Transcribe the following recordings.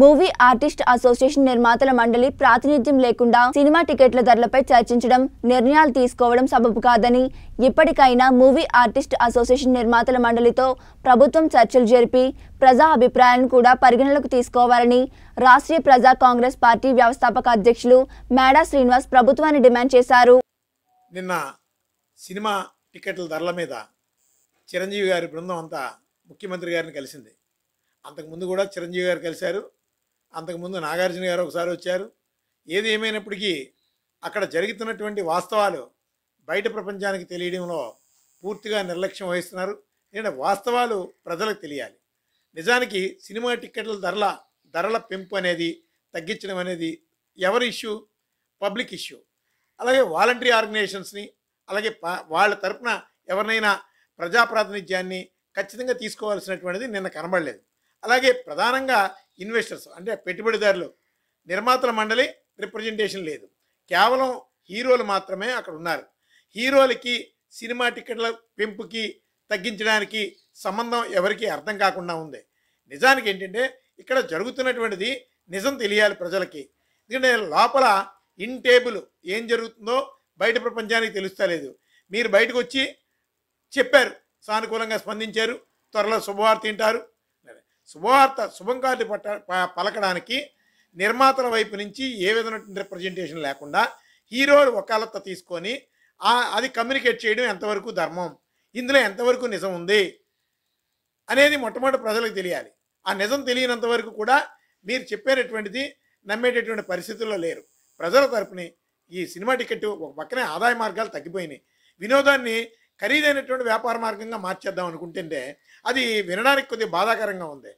movie artist association నిర్మాతల మండలి ప్రాతినిధ్యం లేకుండా సినిమా టికెట్ల ధరలపై చర్చించడం నిర్ణయాలు తీసుకోవడం సబబు కాదని ఇప్పటికైనా మూవీ ఆర్టిస్ట్ అసోసియేషన్ నిర్మాతల మండలితో ప్రభుత్వం చర్చలు జరిపి ప్రజా అభిప్రాయాలను కూడా పరిగణలోకి తీసుకోవాలని రాష్ట్రీయ ప్రజా కాంగ్రెస్ పార్టీ వ్యవస్థాపక అధ్యక్షులు మేడా శ్రీనివాస్ ప్రభుత్వాన్ని డిమాండ్ చేశారు నిన్న సినిమా టికెట్ల ధరల మీద చిరంజీవి గారి బృందం అంతా ముఖ్యమంత్రి గారిని కలిసింది అంతకుముందు కూడా చిరంజీవి గారు కలిశారు అంతకుముందు నాగార్జున గారు ఒకసారి వచ్చారు ఏది ఏమైనప్పటికీ అక్కడ జరుగుతున్నటువంటి వాస్తవాలు బయట ప్రపంచానికి తెలియడంలో పూర్తిగా నిర్లక్ష్యం వహిస్తున్నారు నేను వాస్తవాలు ప్రజలకు తెలియాలి నిజానికి సినిమా టిక్కెట్ల ధరల ధరల పెంపు అనేది తగ్గించడం అనేది ఎవరి ఇష్యూ పబ్లిక్ ఇష్యూ అలాగే వాలంటరీ ఆర్గనైజేషన్స్ని అలాగే వాళ్ళ తరఫున ఎవరినైనా ప్రజాప్రాతినిధ్యాన్ని ఖచ్చితంగా తీసుకోవాల్సినటువంటిది నిన్న కనబడలేదు అలాగే ప్రధానంగా ఇన్వెస్టర్స్ అంటే పెట్టుబడిదారులు నిర్మాతల మండలి రిప్రజెంటేషన్ లేదు కేవలం హీరోలు మాత్రమే అక్కడ ఉన్నారు హీరోలకి సినిమా టికెట్ల పెంపుకి తగ్గించడానికి సంబంధం ఎవరికి అర్థం కాకుండా ఉంది నిజానికి ఏంటంటే ఇక్కడ జరుగుతున్నటువంటిది నిజం తెలియాలి ప్రజలకి ఎందుకంటే లోపల ఇన్ టేబుల్ ఏం జరుగుతుందో బయట ప్రపంచానికి తెలుస్తలేదు మీరు బయటకు వచ్చి చెప్పారు సానుకూలంగా స్పందించారు త్వరలో శుభవార్త తింటారు శుభవార్త శుభంకార్లు పట్ట పలకడానికి నిర్మాతల వైపు నుంచి ఏ విధమైన రిప్రజెంటేషన్ లేకుండా హీరో ఒకాలత్త తీసుకొని అది కమ్యూనికేట్ చేయడం ఎంతవరకు ధర్మం ఇందులో ఎంతవరకు నిజం ఉంది అనేది మొట్టమొదటి ప్రజలకు తెలియాలి ఆ నిజం తెలియనంత వరకు కూడా మీరు చెప్పేటటువంటిది నమ్మేటటువంటి పరిస్థితుల్లో లేరు ప్రజల తరపుని ఈ సినిమా టికెట్ ఒక పక్కనే ఆదాయ మార్గాలు తగ్గిపోయినాయి వినోదాన్ని ఖరీదైనటువంటి వ్యాపార మార్గంగా మార్చేద్దాం అనుకుంటుంటే అది వినడానికి కొద్దిగా బాధాకరంగా ఉంది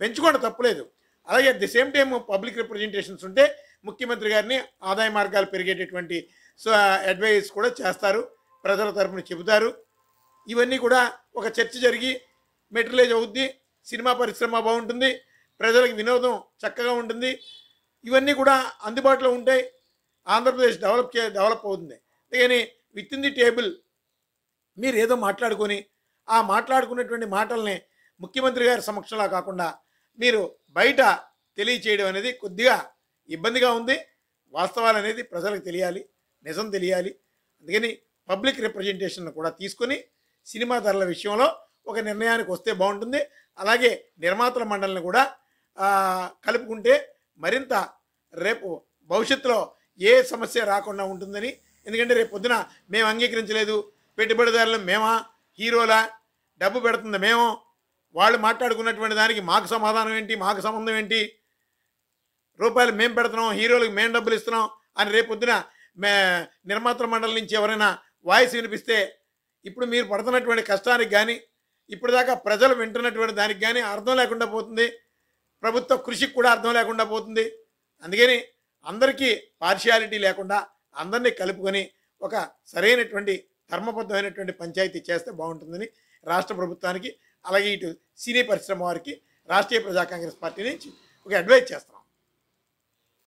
పెంచుకోవడం తప్పులేదు అలాగే at the same time public representations ఉంటే ముఖ్యమంత్రి గారిని ఆదాయ మార్గాలు పెరిగేటటువంటి సో కూడా చేస్తారు ప్రజల తరఫున చెబుతారు ఇవన్నీ కూడా ఒక చర్చ జరిగి మెటీరియలైజ్ అవుద్ది సినిమా పరిశ్రమ బాగుంటుంది ప్రజలకు వినోదం చక్కగా ఉంటుంది ఇవన్నీ కూడా అందుబాటులో ఉంటాయి ఆంధ్రప్రదేశ్ డెవలప్ చే డెవలప్ అవుతుంది కానీ విత్ ఇన్ ది టేబుల్ మీరు ఏదో మాట్లాడుకొని ఆ మాట్లాడుకున్నటువంటి మాటల్ని ముఖ్యమంత్రి గారి సమక్షంలో కాకుండా మీరు బయట తెలియచేయడం అనేది కొద్దిగా ఇబ్బందిగా ఉంది వాస్తవాలు అనేది ప్రజలకు తెలియాలి నిజం తెలియాలి అందుకని పబ్లిక్ రిప్రజెంటేషన్ కూడా తీసుకొని సినిమా ధరల విషయంలో ఒక నిర్ణయానికి వస్తే బాగుంటుంది అలాగే నిర్మాతల మండలిని కూడా కలుపుకుంటే మరింత రేపు భవిష్యత్తులో ఏ సమస్య రాకుండా ఉంటుందని ఎందుకంటే రేపు పొద్దున మేము అంగీకరించలేదు పెట్టుబడిదారులు మేమా హీరోలా డబ్బు పెడుతుంది మేము వాళ్ళు మాట్లాడుకున్నటువంటి దానికి మాకు సమాధానం ఏంటి మాకు సంబంధం ఏంటి రూపాయలు మేము పెడుతున్నాం హీరోలకు మేము డబ్బులు ఇస్తున్నాం అని రేపొద్దున మే నిర్మాత మండలి నుంచి ఎవరైనా వాయిస్ వినిపిస్తే ఇప్పుడు మీరు పడుతున్నటువంటి కష్టానికి కానీ ఇప్పుడు దాకా ప్రజలు వింటున్నటువంటి దానికి కానీ అర్థం లేకుండా పోతుంది ప్రభుత్వ కృషికి కూడా అర్థం లేకుండా పోతుంది అందుకని అందరికీ పార్షియాలిటీ లేకుండా అందరినీ కలుపుకొని ఒక సరైనటువంటి ధర్మబద్ధమైనటువంటి పంచాయతీ చేస్తే బాగుంటుందని రాష్ట్ర ప్రభుత్వానికి అలాగే ఇటు సినీ పరిశ్రమ వారికి రాష్ట్రీయ ప్రజా కాంగ్రెస్ పార్టీ నుంచి ఒక అడ్వైజ్ చేస్తున్నాం